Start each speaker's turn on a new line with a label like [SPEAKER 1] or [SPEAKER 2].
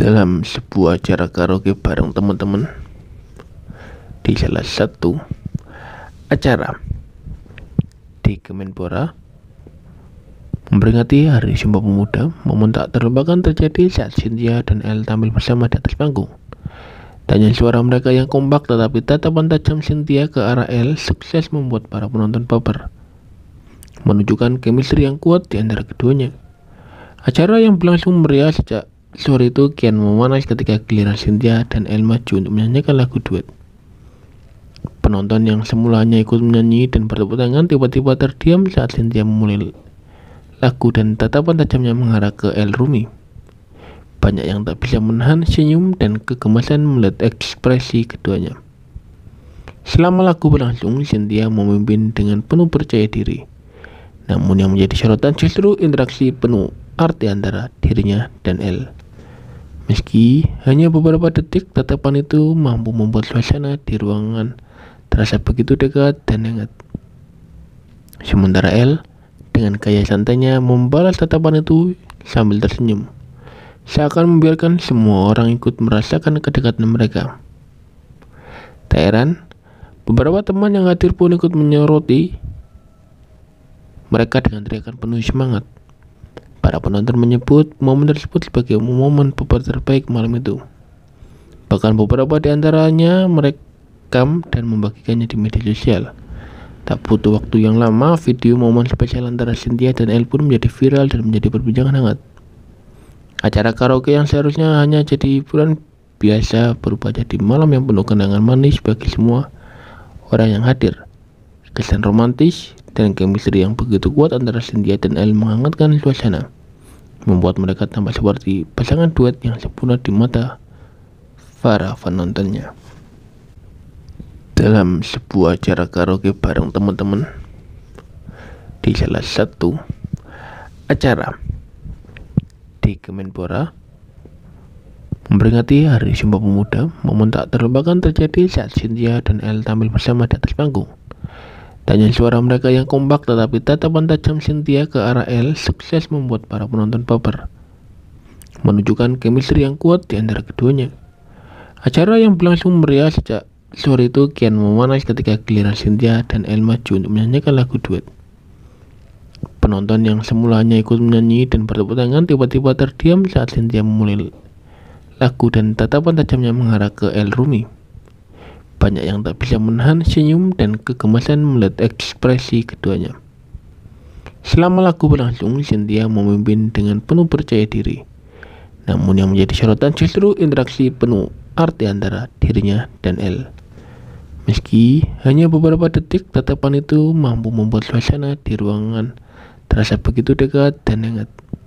[SPEAKER 1] dalam sebuah acara karaoke bareng teman-teman di salah satu acara di Kemenpora memperingati Hari Sumpah Pemuda momen tak terlupakan terjadi saat Cynthia dan El tampil bersama di atas panggung Tanya suara mereka yang kompak tetapi tatapan tajam Cynthia ke arah El sukses membuat para penonton baper menunjukkan chemistry yang kuat di antara keduanya acara yang berlangsung meriah sejak Sore itu kian memanas ketika giliran Cynthia dan El maju untuk menyanyikan lagu duet. Penonton yang semula ikut menyanyi dan bertepuk tangan tiba-tiba terdiam saat Cynthia memulai lagu dan tatapan tajamnya mengarah ke El Rumi. Banyak yang tak bisa menahan senyum dan kegemasan melihat ekspresi keduanya. Selama lagu berlangsung, Cynthia memimpin dengan penuh percaya diri. Namun yang menjadi sorotan justru interaksi penuh arti antara dirinya dan El. Meski hanya beberapa detik, tatapan itu mampu membuat suasana di ruangan terasa begitu dekat dan hangat. Sementara L dengan gaya santainya membalas tatapan itu sambil tersenyum. Seakan membiarkan semua orang ikut merasakan kedekatan mereka. Tairan, beberapa teman yang hadir pun ikut menyoroti mereka dengan teriakan penuh semangat. Para penonton menyebut momen tersebut sebagai momen puber terbaik malam itu. Bahkan beberapa di antaranya merekam dan membagikannya di media sosial. Tak butuh waktu yang lama, video momen spesial antara Cynthia dan El pun menjadi viral dan menjadi perbincangan hangat. Acara karaoke yang seharusnya hanya jadi hiburan biasa berubah jadi malam yang penuh kenangan manis bagi semua orang yang hadir. Kesan romantis dan chemistry yang begitu kuat antara Cynthia dan El menghangatkan suasana membuat mereka tampak seperti pasangan duet yang sempurna di mata para penontonnya. Dalam sebuah acara karaoke bareng teman-teman di salah satu acara di Kemenpora memperingati Hari Sumpah Pemuda momen tak terlupakan terjadi saat Cynthia dan El tampil bersama di atas panggung Tanya suara mereka yang kompak tetapi tatapan tajam Cynthia ke arah L sukses membuat para penonton baper. Menunjukkan chemistry yang kuat di antara keduanya. Acara yang berlangsung meriah sejak sore itu kian memanas ketika giliran Cynthia dan El maju untuk menyanyikan lagu duet. Penonton yang semula hanya ikut menyanyi dan bertepuk tangan tiba-tiba terdiam saat Cynthia memulai lagu dan tatapan tajamnya mengarah ke El Rumi. Banyak yang tak bisa menahan senyum dan kegemasan melihat ekspresi keduanya. Selama lagu berlangsung, Cynthia memimpin dengan penuh percaya diri. Namun yang menjadi sorotan justru interaksi penuh arti antara dirinya dan L. Meski hanya beberapa detik, tatapan itu mampu membuat suasana di ruangan terasa begitu dekat dan hangat.